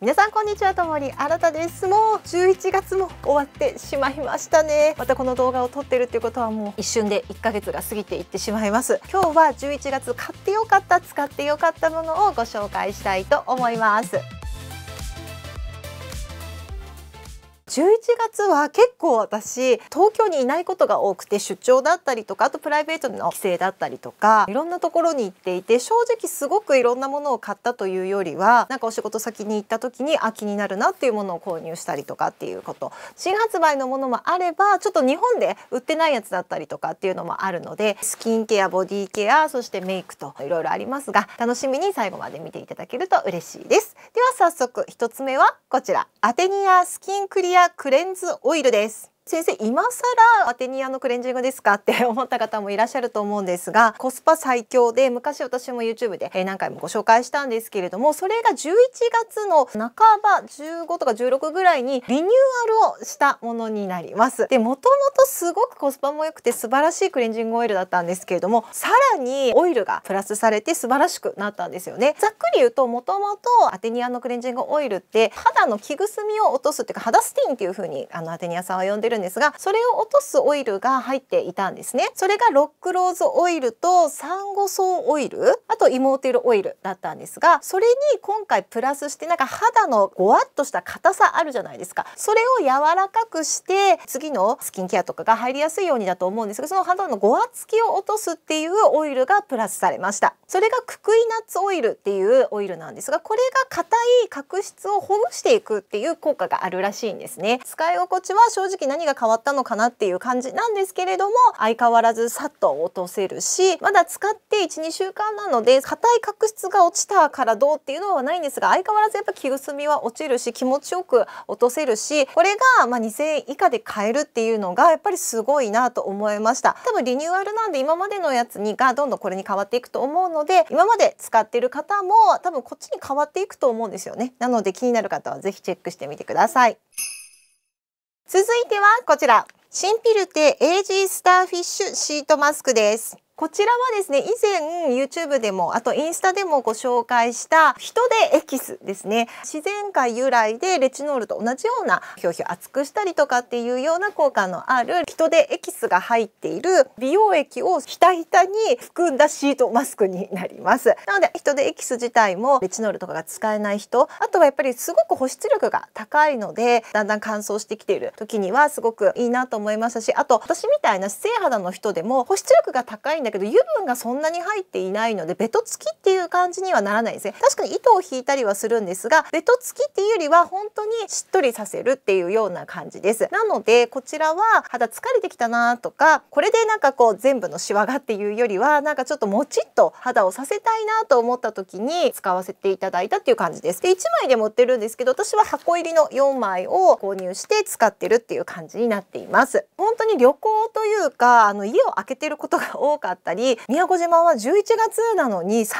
皆さんこんにちはともりあたですもう11月も終わってしまいましたねまたこの動画を撮ってるっていうことはもう一瞬で1ヶ月が過ぎていってしまいます今日は11月買ってよかった使ってよかったものをご紹介したいと思います11月は結構私東京にいないことが多くて出張だったりとかあとプライベートの帰省だったりとかいろんなところに行っていて正直すごくいろんなものを買ったというよりはなんかお仕事先に行った時にあ気になるなっていうものを購入したりとかっていうこと新発売のものもあればちょっと日本で売ってないやつだったりとかっていうのもあるのでスキンケアボディケアそしてメイクといろいろありますが楽しみに最後まで見ていただけると嬉しいですでは早速1つ目はこちらアテニアスキンクリアクレンズオイルです先生今更アテニアのクレンジングですかって思った方もいらっしゃると思うんですがコスパ最強で昔私も YouTube で何回もご紹介したんですけれどもそれが11月の半ば15とか16ぐらいにリニューアルをしたものになりますでもともとすごくコスパも良くて素晴らしいクレンジングオイルだったんですけれどもさらにオイルがプラスされて素晴らしくなったんですよねざっくり言うともともとアテニアのクレンジングオイルって肌の着ぐすみを落とすっていうか肌スティンっていう風にあのアテニアさんは呼んでるるんですがそれを落とすオイルが入っていたんですねそれがロックローズオイルとサンゴソウオイルあとイモーテルオイルだったんですがそれに今回プラスしてなんか肌のゴワッとした硬さあるじゃないですかそれを柔らかくして次のスキンケアとかが入りやすいようにだと思うんですがその肌のごわつきを落とすっていうオイルがプラスされましたそれがククイナッツオイルっていうオイルなんですがこれが硬い角質をほぐしていくっていう効果があるらしいんですね使い心地は正直何が変わったのかなっていう感じなんですけれども相変わらずさっと落とせるしまだ使って12週間なので硬い角質が落ちたからどうっていうのはないんですが相変わらずやっぱ着薄みは落ちるし気持ちよく落とせるしこれがま2000円以下で買えるっていうのがやっぱりすごいなと思いました多分リニューアルなんで今までのやつにがどんどんこれに変わっていくと思うので今まで使ってる方も多分こっちに変わっていくと思うんですよねなので気になる方は是非チェックしてみてください続いてはこちらシンピルテエイジースターフィッシュシートマスクですこちらはですね、以前 YouTube でも、あとインスタでもご紹介した人でエキスですね。自然界由来でレチノールと同じような表皮を厚くしたりとかっていうような効果のある人でエキスが入っている美容液をひたひたに含んだシートマスクになります。なので人でエキス自体もレチノールとかが使えない人、あとはやっぱりすごく保湿力が高いので、だんだん乾燥してきている時にはすごくいいなと思いましたし、あと私みたいな姿勢肌の人でも保湿力が高いだけど油分がそんなに入っていないのでベト付きっていう感じにはならないですね確かに糸を引いたりはするんですがベト付きっていうよりは本当にしっとりさせるっていうような感じですなのでこちらは肌疲れてきたなとかこれでなんかこう全部のシワがっていうよりはなんかちょっともちっと肌をさせたいなと思った時に使わせていただいたっていう感じですで1枚で持ってるんですけど私は箱入りの4枚を購入して使ってるっていう感じになっています本当に旅行というかあの家を開けてることが多かったり宮古島は11月なのに30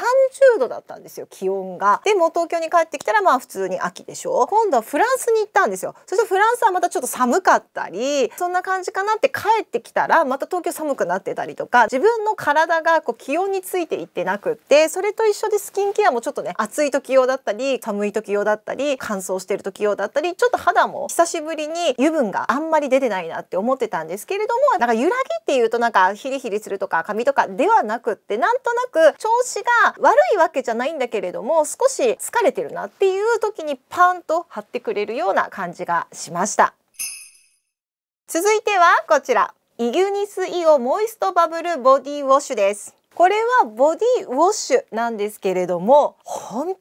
度だったんですよ気温が。でも東京に帰ってきたらまあ普通に秋でしょ今度はフランスに行ったんですよ。そしてフランスはまたちょっと寒かったりそんな感じかなって帰ってきたらまた東京寒くなってたりとか自分の体がこう気温についていってなくってそれと一緒でスキンケアもちょっとね暑い時用だったり寒い時用だったり乾燥してる時用だったりちょっと肌も久しぶりに油分があんまり出てないなって思ってたんですけれどもなんか揺らぎっていうとなんかヒリヒリするとか髪とかではなくってなんとなく調子が悪いわけじゃないんだけれども少し疲れてるなっていう時にパンと張ってくれるような感じがしました続いてはこちらイグニスイオモイストバブルボディウォッシュですこれはボディウォッシュなんですけれども本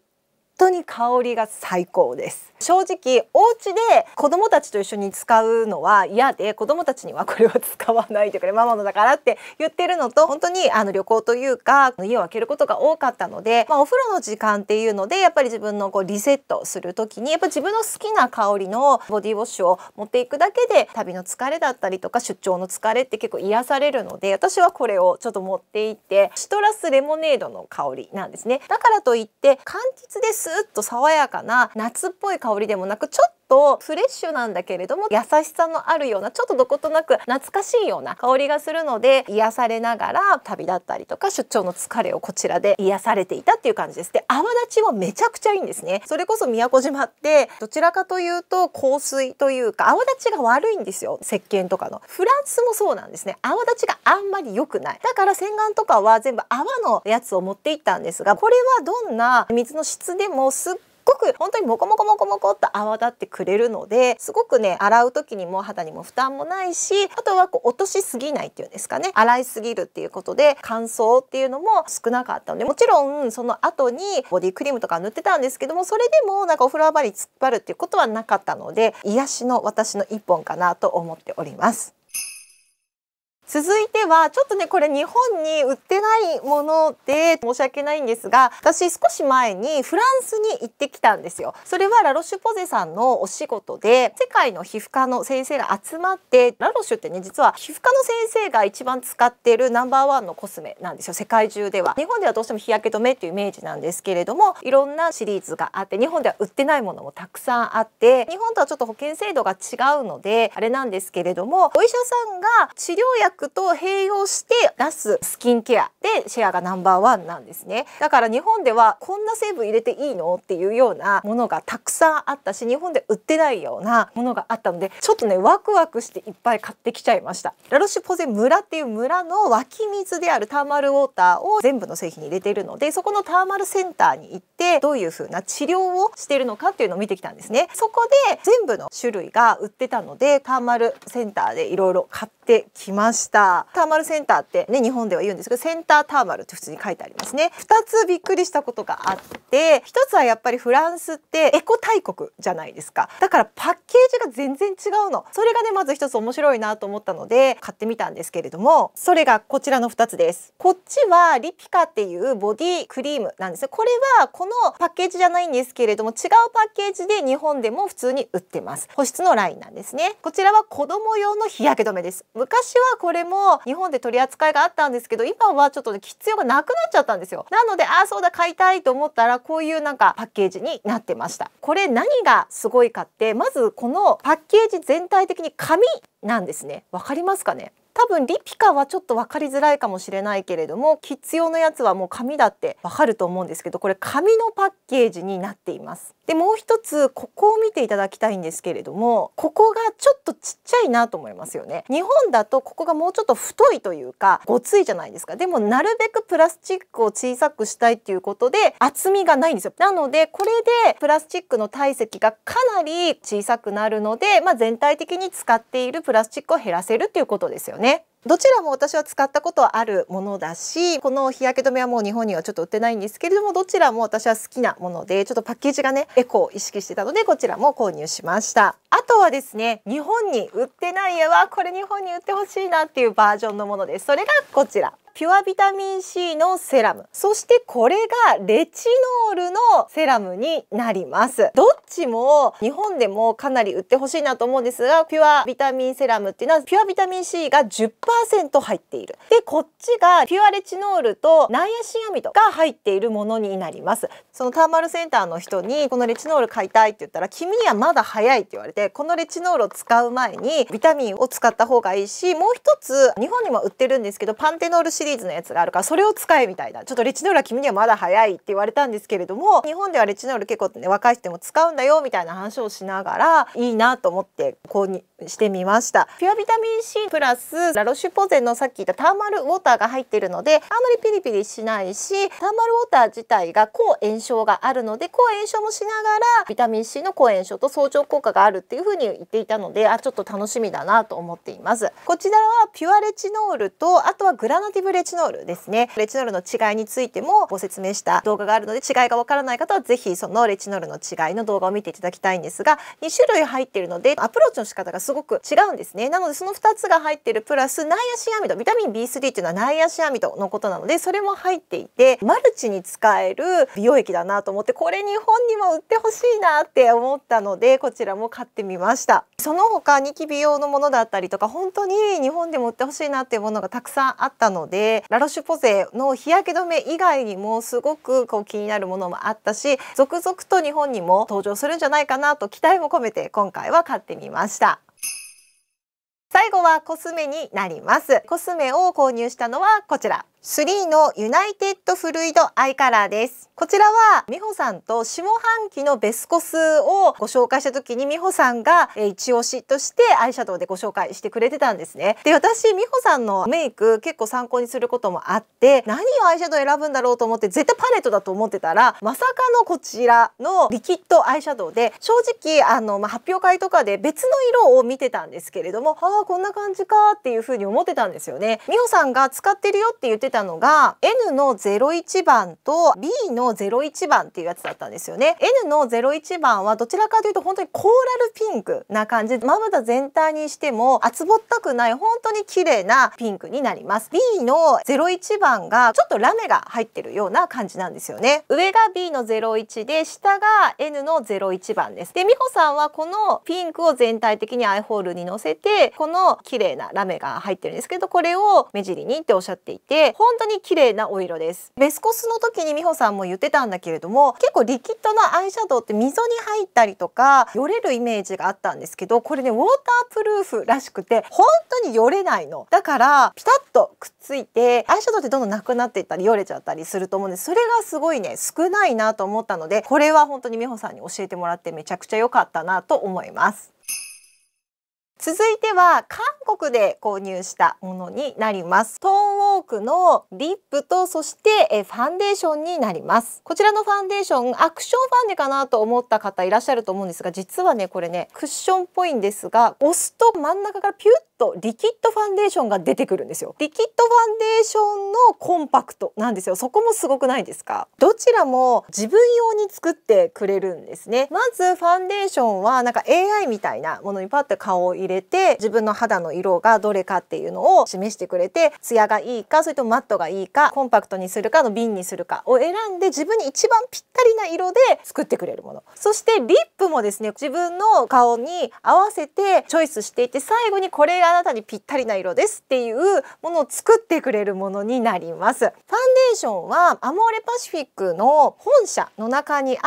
当に香りが最高です正直お家で子供たちと一緒に使うのは嫌で子供たちにはこれは使わないでくれママのだからって言ってるのと本当にあの旅行というか家を空けることが多かったので、まあ、お風呂の時間っていうのでやっぱり自分のこうリセットする時にやっぱ自分の好きな香りのボディウォッシュを持っていくだけで旅の疲れだったりとか出張の疲れって結構癒されるので私はこれをちょっと持っていってシトラスレモネードの香りなんですねだからといって柑橘ですっと爽やかな夏っぽい香りでもなくちょっとフレッシュなんだけれども優しさのあるようなちょっとどことなく懐かしいような香りがするので癒されながら旅だったりとか出張の疲れをこちらで癒されていたっていう感じです。で泡立ちもめちゃくちゃいいんですね。それこそ宮古島ってどちらかというと香水というか泡立ちが悪いんですよ石鹸とかの。フランスもそうなんですね。泡立ちがあんまり良くない。だから洗顔とかは全部泡のやつを持っていったんですがこれはどんな水の質でもすっごく本当にモコモコモコモコっと泡立ってくれるのですごくね洗う時にも肌にも負担もないしあとはこう落としすぎないっていうんですかね洗いすぎるっていうことで乾燥っていうのも少なかったのでもちろんその後にボディクリームとか塗ってたんですけどもそれでもなんかお風呂上がり突っ張るっていうことはなかったので癒しの私の一本かなと思っております。続いてはちょっとねこれ日本に売ってないもので申し訳ないんですが私少し前にフランスに行ってきたんですよそれはラロシュポゼさんのお仕事で世界の皮膚科の先生が集まってラロシュってね実は皮膚科の先生が一番使ってるナンバーワンのコスメなんですよ世界中では日本ではどうしても日焼け止めっていうイメージなんですけれどもいろんなシリーズがあって日本では売ってないものもたくさんあって日本とはちょっと保険制度が違うのであれなんですけれどもお医者さんが治療薬クと併用して出すスキンケアでシェアがナンバーワンなんですねだから日本ではこんな成分入れていいのっていうようなものがたくさんあったし日本で売ってないようなものがあったのでちょっとねワクワクしていっぱい買ってきちゃいましたラロシュポゼ村っていう村の湧き水であるターマルウォーターを全部の製品に入れているのでそこのターマルセンターに行ってどういう風な治療をしているのかっていうのを見てきたんですねそこで全部の種類が売ってたのでターマルセンターでいろ買ってきましたしたターマルセンターってね日本では言うんですけどセンターターマルって普通に書いてありますね2つびっくりしたことがあって1つはやっぱりフランスってエコ大国じゃないですかだからパッケージが全然違うのそれがねまず1つ面白いなと思ったので買ってみたんですけれどもそれがこちらの2つですこっちはリピカっていうボディクリームなんですねこれはこのパッケージじゃないんですけれども違うパッケージで日本でも普通に売ってます保湿のラインなんですねこちらは子供用の日焼け止めです昔はこれも日本で取り扱いがあったんですけど今はちょっと、ね、必要がなくなっちゃったんですよなのでああそうだ買いたいと思ったらこういうなんかパッケージになってましたこれ何がすごいかってまずこのパッケージ全体的に紙なんですねわかりますかね多分リピカはちょっと分かりづらいかもしれないけれどもキッズ用のやつはもう紙だってわかると思うんですけどこれ紙のパッケージになっていますでもう一つここを見ていただきたいんですけれどもここがちょっとちっちゃいなと思いますよね日本だとここがもうちょっと太いというかごついじゃないですかでもなるべくプラスチックを小さくしたいっていうことで厚みがないんですよなのでこれでプラスチックの体積がかなり小さくなるのでまあ、全体的に使っているプラスチックを減らせるっていうことですよねどちらも私は使ったことはあるものだしこの日焼け止めはもう日本にはちょっと売ってないんですけれどもどちらも私は好きなものでちょっとパッケージがねエコを意識してたのでこちらも購入しましたあとはですね日本に売ってないやわこれ日本に売ってほしいなっていうバージョンのものですそれがこちらピュアビタミン C のセラムそしてこれがレチノールのセラムになりますどっちも日本でもかなり売ってほしいなと思うんですがピュアビタミンセラムっていうのはピュアビタミン C が10%入っているでこっちがピュアレチノールとナイアシンアミドが入っているものになりますそのターマルセンターの人にこのレチノール買いたいって言ったら君にはまだ早いって言われてこのレチノールを使う前にビタミンを使った方がいいしもう一つ日本にも売ってるんですけどパンテノールシシリーズのやつがあるからそれを使えみたいなちょっとレチノールは君にはまだ早いって言われたんですけれども日本ではレチノール結構ね若い人も使うんだよみたいな話をしながらいいなと思って購入してみましたピュアビタミン C プラスラロシュポゼンのさっき言ったターマルウォーターが入っているのであんまりピリピリしないしターマルウォーター自体が抗炎症があるので抗炎症もしながらビタミン C の抗炎症と相乗効果があるっていう風に言っていたのであちょっと楽しみだなと思っていますこちらはピュアレチノールとあとはグラナティブレチノールですねレチノールの違いについてもご説明した動画があるので違いがわからない方は是非そのレチノールの違いの動画を見ていただきたいんですが2種類入っているのでアプローチの仕方がすごく違うんですねなのでその2つが入ってるプラスナイアシンアミドビタミン B3 っていうのはナイアシンアミドのことなのでそれも入っていてマルチに使える美容液だなと思ってこれ日本にも売ってほしいなって思ったのでこちらも買ってみましたその他ニキビ用のものだったりとか本当に日本でも売ってほしいなっていうものがたくさんあったのででラロシュポゼの日焼け止め以外にもすごくこう気になるものもあったし続々と日本にも登場するんじゃないかなと期待も込めて今回は買ってみました。最後はコスメになりますコスメを購入したのはこちら3のユナイテッドフルイドアイカラーです。こちらは美穂さんと下半期のベスコスをご紹介した時に美穂さんが一押しとしてアイシャドウでご紹介してくれてたんですね。で、私美穂さんのメイク結構参考にすることもあって何をアイシャドウ選ぶんだろうと思って絶対パレットだと思ってたらまさかのこちらのリキッドアイシャドウで正直あの、まあ、発表会とかで別の色を見てたんですけれどもああこんな感じかっていうふうに思ってたんですよね。美穂さんが使ってるよって言ってたのが N の01番と B の01番っていうやつだったんですよね。N の01番はどちらかというと本当にコーラルピンクな感じまぶた全体にしても厚ぼったくない本当に綺麗なピンクになります。B の01番がちょっとラメが入ってるような感じなんですよね。上が B の01で下が N の01番です。で美穂さんはこのピンクを全体的にアイホールにのせてこの綺麗なラメが入ってるんですけどこれを目尻にっておっしゃっていて本当に綺麗なお色ですベスコスの時に美穂さんも言ってたんだけれども結構リキッドのアイシャドウって溝に入ったりとかよれるイメージがあったんですけどこれねウォータープルーフらしくて本当によれないのだからピタッとくっついてアイシャドウってどんどんなくなっていったりよれちゃったりすると思うんですそれがすごいね少ないなと思ったのでこれは本当に美穂さんに教えてもらってめちゃくちゃ良かったなと思います。続いては韓国で購入したものになりますトーンウォークのリップとそしてえファンデーションになりますこちらのファンデーションアクションファンデかなと思った方いらっしゃると思うんですが実はねこれねクッションっぽいんですが押すと真ん中からピュッドリキッドファンデーションが出てくるんですよリキッドファンデーションのコンパクトなんですよそこもすごくないですかどちらも自分用に作ってくれるんですねまずファンデーションはなんか AI みたいなものにパッて顔を入れて自分の肌の色がどれかっていうのを示してくれてツヤがいいかそれともマットがいいかコンパクトにするかの瓶にするかを選んで自分に一番ぴったりな色で作ってくれるものそしてリップもですね自分の顔に合わせてチョイスしていて最後にこれがあなたにぴったりな色ですっていうものを作ってくれるものになりますファンデーションはアモーレパシフィックの本社の中にあ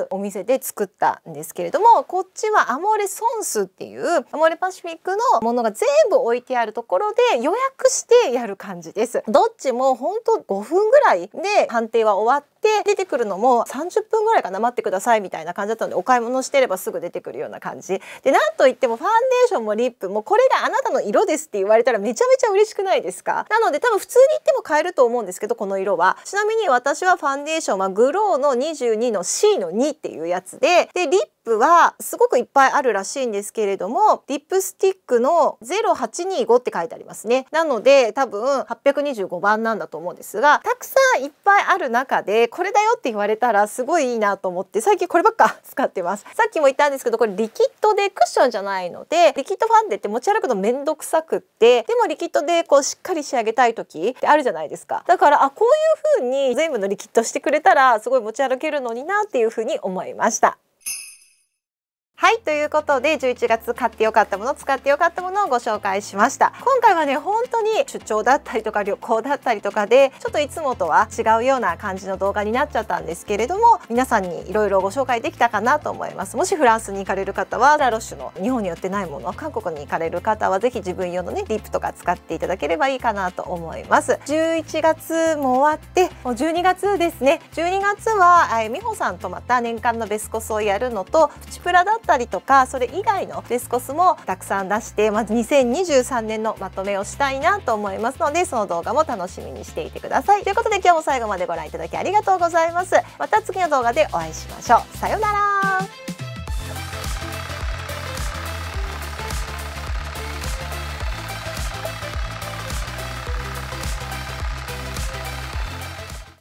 るお店で作ったんですけれどもこっちはアモーレソンスっていうアモーレパシフィックのものが全部置いてあるところで予約してやる感じですどっちも本当5分ぐらいで判定は終わって出てくるのも30分ぐらいかな待ってくださいみたいな感じだったのでお買い物してればすぐ出てくるような感じでなんといってもファンデーションもリップもこれがあななだの色ですって言われたらめちゃめちゃ嬉しくないですかなので多分普通に言っても買えると思うんですけどこの色はちなみに私はファンデーションはグローの22の C の2っていうやつででリッププはすごくいっぱいあるらしいんですけれどもリップスティックの0825って書いてありますねなので多分825番なんだと思うんですがたくさんいっぱいある中でこれだよって言われたらすごいいいなと思って最近こればっか 使ってますさっきも言ったんですけどこれリキッドでクッションじゃないのでリキッドファンデって持ち歩くのめんどくさくってでもリキッドでこうしっかり仕上げたい時ってあるじゃないですかだからあこういう風に全部のリキッドしてくれたらすごい持ち歩けるのになっていう風に思いましたはいということで11月買ってよかったもの使ってよかったものをご紹介しました今回はね本当に出張だったりとか旅行だったりとかでちょっといつもとは違うような感じの動画になっちゃったんですけれども皆さんにいろいろご紹介できたかなと思いますもしフランスに行かれる方はラロッシュの日本に寄ってないもの韓国に行かれる方は是非自分用のねリップとか使っていただければいいかなと思います11月も終わってもう12月ですね12月は美穂さんとまた年間のベスコスをやるのとプチプラだったたりとかそれ以外のデスコスもたくさん出して、まず2023年のまとめをしたいなと思いますのでその動画も楽しみにしていてください。ということで今日も最後までご覧いただきありがとうございます。また次の動画でお会いしましょう。さようなら。